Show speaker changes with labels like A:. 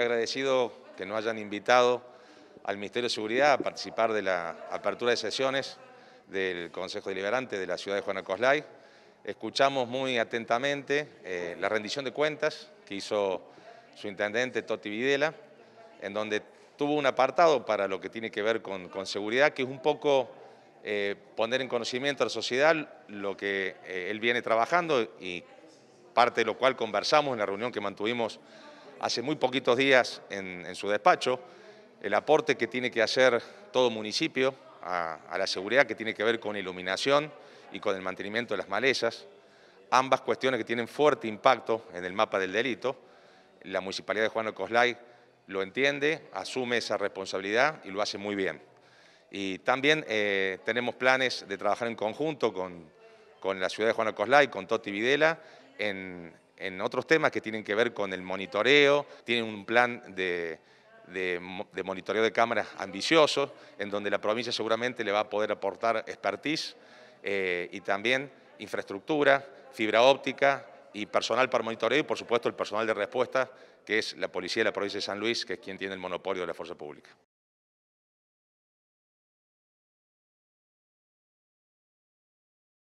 A: agradecido que nos hayan invitado al Ministerio de Seguridad a participar de la apertura de sesiones del Consejo Deliberante de la ciudad de Juana Escuchamos muy atentamente eh, la rendición de cuentas que hizo su intendente Toti Videla, en donde tuvo un apartado para lo que tiene que ver con, seguridad, que es un poco eh, poner en conocimiento a la sociedad lo que eh, él viene trabajando y parte de lo cual conversamos en la reunión que mantuvimos hace muy poquitos días en, su despacho, el aporte que tiene que hacer todo municipio a, la seguridad que tiene que ver con iluminación y con el mantenimiento de las malezas, ambas cuestiones que tienen fuerte impacto en el mapa del delito. La Municipalidad de Juan Coslay lo entiende, asume esa responsabilidad y lo hace muy bien. Y también eh, tenemos planes de trabajar en conjunto con, la ciudad de Juan Coslay, con Toti Videla, en, en otros temas que tienen que ver con el monitoreo, tienen un plan de, monitoreo de cámaras ambicioso, en donde la provincia seguramente le va a poder aportar expertise eh, y también infraestructura, fibra óptica y personal para monitoreo y por supuesto el personal de respuesta que es la Policía de la Provincia de San Luis, que es quien tiene el monopolio de la fuerza pública.